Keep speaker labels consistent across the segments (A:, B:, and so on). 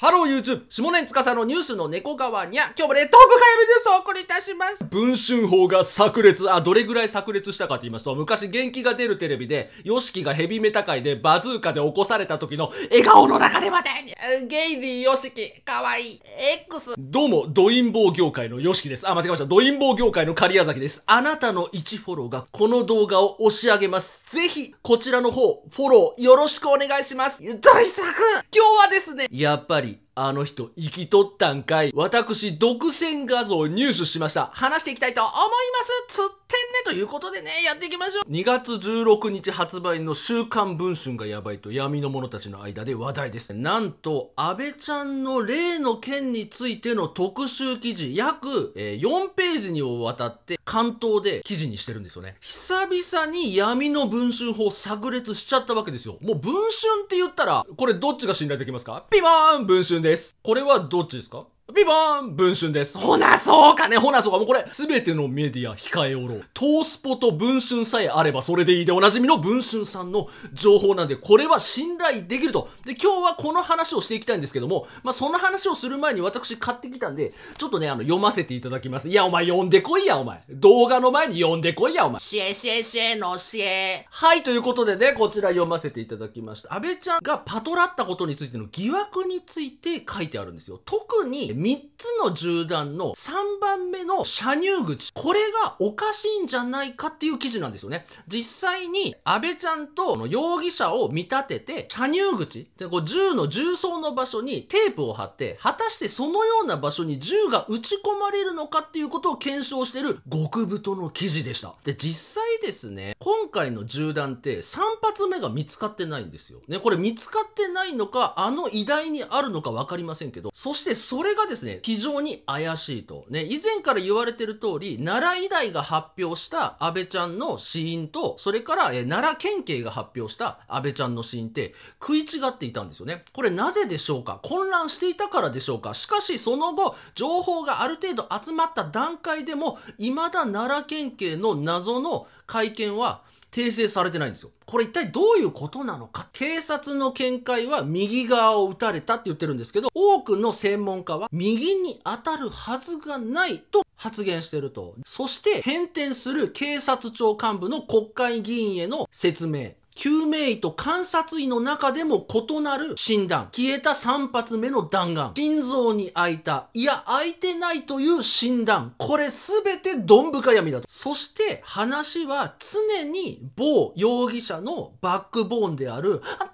A: ハロー YouTube! 下年司のニュースの猫側にゃ、今日もね、トーク早めニュースをお送りいたします。文春法が炸裂、あ、どれぐらい炸裂したかと言いますと、昔元気が出るテレビで、ヨシキがヘビメタ界でバズーカで起こされた時の、笑顔の中でまでゲイリーヨシキ、かわいい、X。どうも、ドインボー業界のヨシキです。あ、間違えました。ドインボー業界の刈谷崎です。あなたの1フォローが、この動画を押し上げます。ぜひ、こちらの方、フォローよろしくお願いします。大作今日はですね、やっぱり、あの人、生きとったんかい。私、独占画像を入手しました。話していきたいと思います。つってということでね、やっていきましょう。2月16日発売の週刊文春がやばいと闇の者たちの間で話題です。なんと、安倍ちゃんの例の件についての特集記事、約、え4ページにわたって関東で記事にしてるんですよね。久々に闇の文春法炸裂しちゃったわけですよ。もう文春って言ったら、これどっちが信頼できますかピバーン文春です。これはどっちですかビバーン文春です。ほな、そうかね。ほな、そうか。もうこれ、すべてのメディア控えおろう。トースポと文春さえあればそれでいいでおなじみの文春さんの情報なんで、これは信頼できると。で、今日はこの話をしていきたいんですけども、まあ、その話をする前に私買ってきたんで、ちょっとね、あの、読ませていただきます。いや、お前読んでこいや、お前。動画の前に読んでこいや、お前。シェシェシェのシェ。はい、ということでね、こちら読ませていただきました。安倍ちゃんがパトラったことについての疑惑について書いてあるんですよ。特に、3つの銃弾の3番目の射入口、これがおかしいんじゃないかっていう記事なんですよね。実際に安倍ちゃんとの容疑者を見立てて、射入口、でこう銃の銃装の場所にテープを貼って、果たしてそのような場所に銃が撃ち込まれるのかっていうことを検証してる極太の記事でした。で、実際ですね、今回の銃弾って3発目が見つかってないんですよ。ね、これ見つかってないのか、あの偉大にあるのか分かりませんけど、そしてそれがですね、非常に怪しいと。ね、以前から言われてる通り、奈良医大が発表した安倍ちゃんの死因と、それから、え奈良県警が発表した安倍ちゃんの死因って、食い違っていたんですよね。これなぜでしょうか混乱していたからでしょうかしかし、その後、情報がある程度集まった段階でも、未だ奈良県警の謎の会見は、訂正されてないんですよ。これ一体どういうことなのか。警察の見解は右側を撃たれたって言ってるんですけど、多くの専門家は右に当たるはずがないと発言してると。そして、変転する警察庁幹部の国会議員への説明。救命医と観察医の中でも異なる診断。消えた3発目の弾丸。心臓に開いた、いや、開いてないという診断。これすべてどんぶか闇だと。そして話は常に某容疑者のバックボーンである、あっ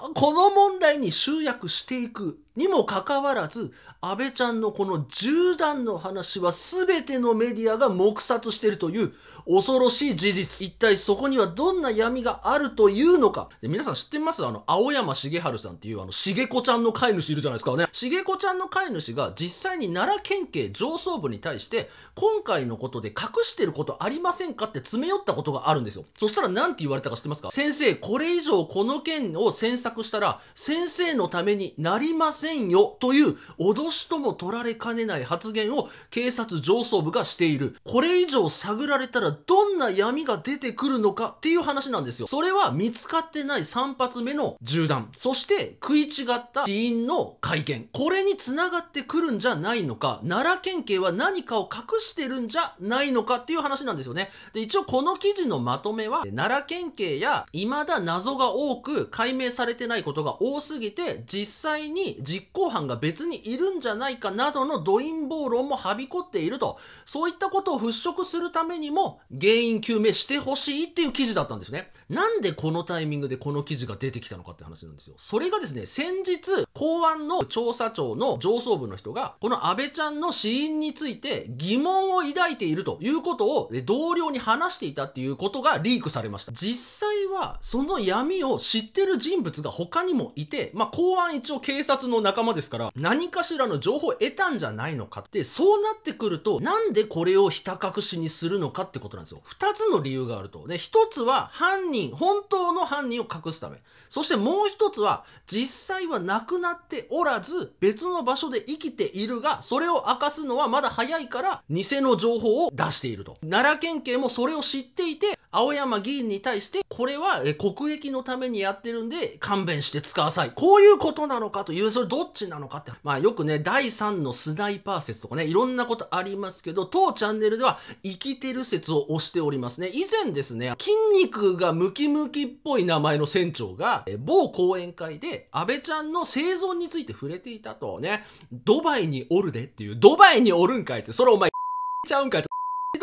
A: たこの問題に集約していくにもかかわらず、安倍ちゃんのこの銃弾の話は全てのメディアが黙殺しているという恐ろしい事実。一体そこにはどんな闇があるというのか。で皆さん知ってますあの、青山茂春さんっていうあの、茂子ちゃんの飼い主いるじゃないですかね。茂子ちゃんの飼い主が実際に奈良県警上層部に対して、今回のことで隠してることありませんかって詰め寄ったことがあるんですよ。そしたら何て言われたか知ってますか先生、これ以上この件を詮索したら、先生のためになりませんよという脅しとも取られかねない発言を警察上層部がしている。これ以上探られたらどんな闇が出てくるのかっていう話なんですよ。それは見つかってない3発目の銃弾、そして食い違った死因の会見。これに繋がってくるんじゃないのか、奈良県警は何かを隠してるんじゃないのかっていう話なんですよね。で、一応この記事のまとめは、奈良県警や未だ謎が多く解明されてないことが多すぎて、実際に実行犯が別にいるんじゃないかなどの土陰謀論もはびこっていると、そういったことを払拭するためにも原因究明してほしいっていう記事だったんですね。なんでこのタイミングでこの記事が出てきたのかって話なんですよ。それがですね、先日、公安の調査庁の上層部の人が、この安倍ちゃんの死因について疑問を抱いているということを同僚に話していたっていうことがリークされました。実際は、その闇を知ってる人物が他にもいて、まあ、公安一応警察の仲間ですから、何かしらの情報を得たんじゃないのかって、そうなってくると、なんでこれをひた隠しにするのかってことなんですよ。二つの理由があると。で、一つは犯人、本当の犯人を隠すため。そしてもう一つは、実際は亡くなっておらず、別の場所で生きているが、それを明かすのはまだ早いから、偽の情報を出していると。奈良県警もそれを知っていて、青山議員に対して、これは国益のためにやってるんで、勘弁して使わさい。こういうことなのかという、それどっちなのかって。まあよくね、第3のスナイパー説とかね、いろんなことありますけど、当チャンネルでは生きてる説を推しておりますね。以前ですね、筋肉がムキムキっぽい名前の船長が、某講演会で安倍ちゃんの生存について触れていたとね、ドバイにおるでっていう、ドバイにおるんかいって、それお前、ちゃうんかい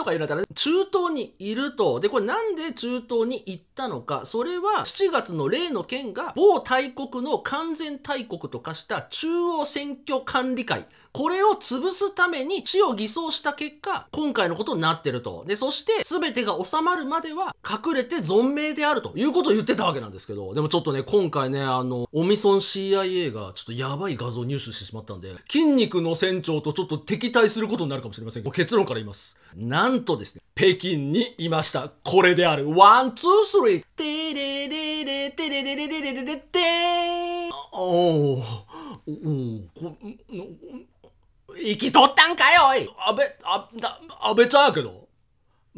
A: か言われたら、中東にいると。で、これなんで中東に行っったのか、それは7月の例の件が某大国の完全大国と化した中央選挙管理会。これを潰すために地を偽装した結果、今回のことになってると。で、そして、全てが収まるまでは、隠れて存命であるということを言ってたわけなんですけど、でもちょっとね、今回ね、あの、オミソン CIA がちょっとやばい画像を入手してしまったんで、筋肉の船長とちょっと敵対することになるかもしれませんけど、結論から言います。なんとですね、北京にいました。これである。ワン、ツー、スリー。テレレレ、テれレレレレレレテー。おおこ、生きとったんかよ、おい。安倍、あ、だ、安倍ちゃんやけど。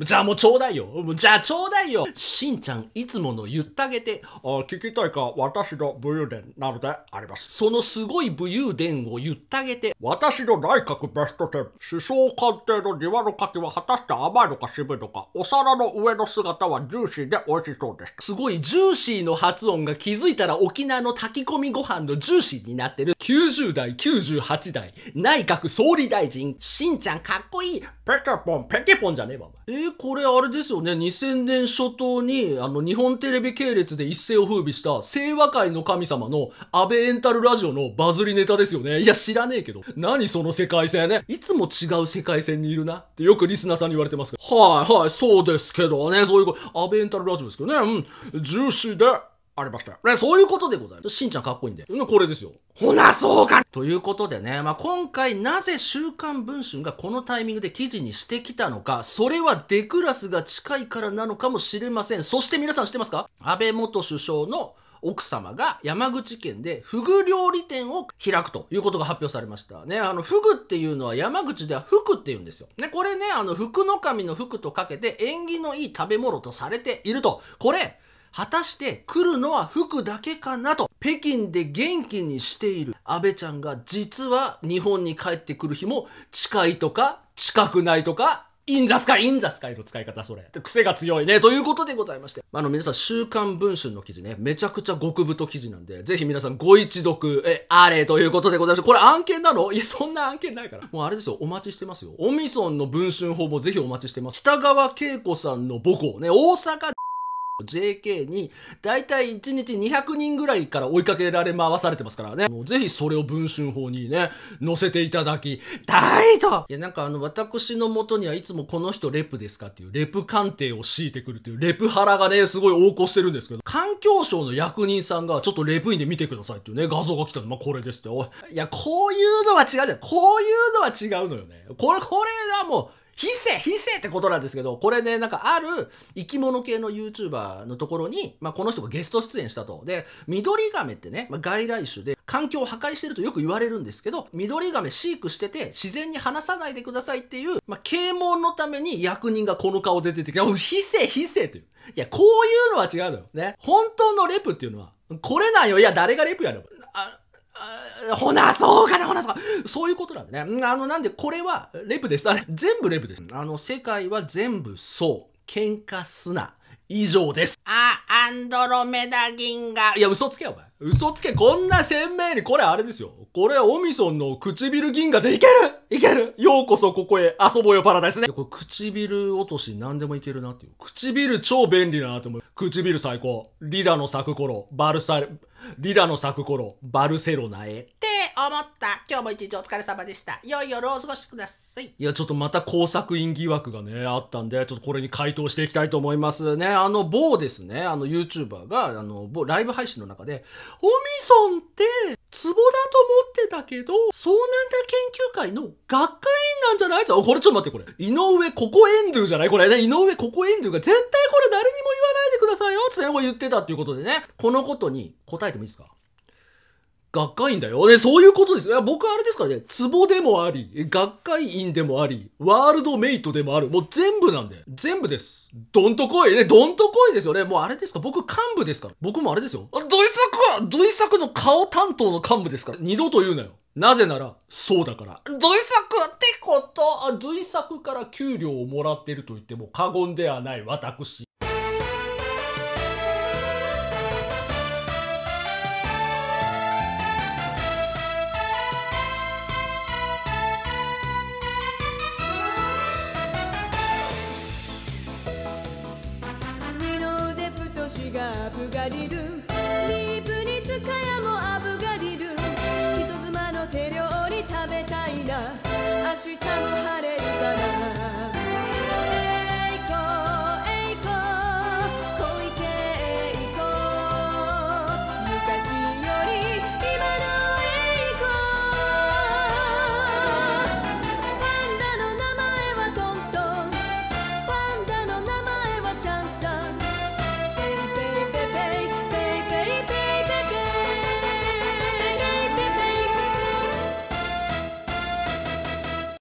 A: じゃあもうちょうだいよ。じゃあちょうだいよ。しんちゃん、いつもの言ってあげて。あ聞きたいか、私の武勇伝なのであります。そのすごい武勇伝を言ってあげて。私の内閣ベスト10。首相官邸の庭の柿は果たして甘いのか渋いのか。お皿の上の姿はジューシーで美味しそうです。すごいジューシーの発音が気づいたら沖縄の炊き込みご飯のジューシーになってる。90代、98代、内閣総理大臣、しんちゃんかっこいい、ペケポン、ペケポンじゃねえわ、えー、これあれですよね、2000年初頭に、あの、日本テレビ系列で一世を風靡した、清和会の神様の安倍エンタルラジオのバズりネタですよね。いや、知らねえけど。何その世界線ね。いつも違う世界線にいるな。ってよくリスナーさんに言われてますけど。はいはい、そうですけどね、そういうこと。安倍エンタルラジオですけどね、うん。重視で、ありましたね、そういうことでございます。しんちゃんかっこいいんで。これですよ。ほな、そうかということでね、まあ、今回なぜ週刊文春がこのタイミングで記事にしてきたのか、それはデクラスが近いからなのかもしれません。そして皆さん知ってますか安倍元首相の奥様が山口県でフグ料理店を開くということが発表されました。ね、あの、フグっていうのは山口では福って言うんですよ。ね、これね、あの、福の神の福とかけて縁起のいい食べ物とされていると。これ、果たして来るのは服だけかなと、北京で元気にしている安倍ちゃんが実は日本に帰ってくる日も近いとか近くないとかインザスカイ、インザスカイの使い方、それ。癖が強いね、ということでございまして。あの、皆さん、週刊文春の記事ね、めちゃくちゃ極太記事なんで、ぜひ皆さんご一読、え、あれということでございまして。これ案件なのいや、そんな案件ないから。もうあれですよ、お待ちしてますよ。オミソンの文春法もぜひお待ちしてます。北川景子さんの母校ね、大阪 JK に大体1日200人ぐらいから追いかけられ回されてますからね。もうぜひそれを文春法にね、載せていただき、大といや、なんかあの、私のもとにはいつもこの人レプですかっていう、レプ鑑定を強いてくるっていう、レプ腹がね、すごい横行してるんですけど、環境省の役人さんがちょっとレプインで見てくださいっていうね、画像が来たの。まあ、これですって。おい。いや、こういうのは違うじゃん。こういうのは違うのよね。これ、これはもう、非正非正ってことなんですけど、これね、なんかある生き物系の YouTuber のところに、まあ、この人がゲスト出演したと。で、ミドリガメってね、まあ、外来種で環境を破壊してるとよく言われるんですけど、ミドリガメ飼育してて自然に離さないでくださいっていう、まあ、啓蒙のために役人がこの顔で出てきて、非正非生という。いや、こういうのは違うのよ。ね。本当のレプっていうのは、これなんよ。いや、誰がレプやろ。あほな、そうかな、ほな、そうか。そういうことなんだね。あの、なんで、これは、レプです。あれ、全部レプです。あの、世界は全部そう。喧嘩すな。以上です。あ、アンドロメダ銀河。いや、嘘つけよ、お前。嘘つけ、こんな鮮明に、これあれですよ。これ、オミソンの唇銀河でいけるいけるようこそここへ遊ぼうよパラダイスね。これ唇落とし何でもいけるなっていう。唇超便利だなって思う。唇最高。リラの咲く頃、バルサ、リラの咲く頃、バルセロナへ。って思った。今日も一日お疲れ様でした。いよいよをお過ごしください。いや、ちょっとまた工作員疑惑がね、あったんで、ちょっとこれに回答していきたいと思いますね。あの、某ですね、あの YouTuber が、あの、某ライブ配信の中で、オミソンってツボだと思ってたけど、そうなんだ研究会の学会員なんじゃないあ、これちょっと待って、これ。井上ココエンドゥじゃないこれね、井上ココエンドゥが絶対これ誰にも言わないでくださいよつって言ってたっていうことでね、このことに答えてもいいですか学会員だよ。で、そういうことです。いや、僕はあれですからね、ツボでもあり、学会員でもあり、ワールドメイトでもある。もう全部なんで。全部です。どんと来い。ね、どんと来いですよね。もうあれですか僕幹部ですから。僕もあれですよ。ドイ作はドイ作の顔担当の幹部ですから。二度と言うなよ。なぜなら、そうだから。ドイ作ってこと、ドイ作から給料をもらってると言っても過言ではない私。がリルリープに使え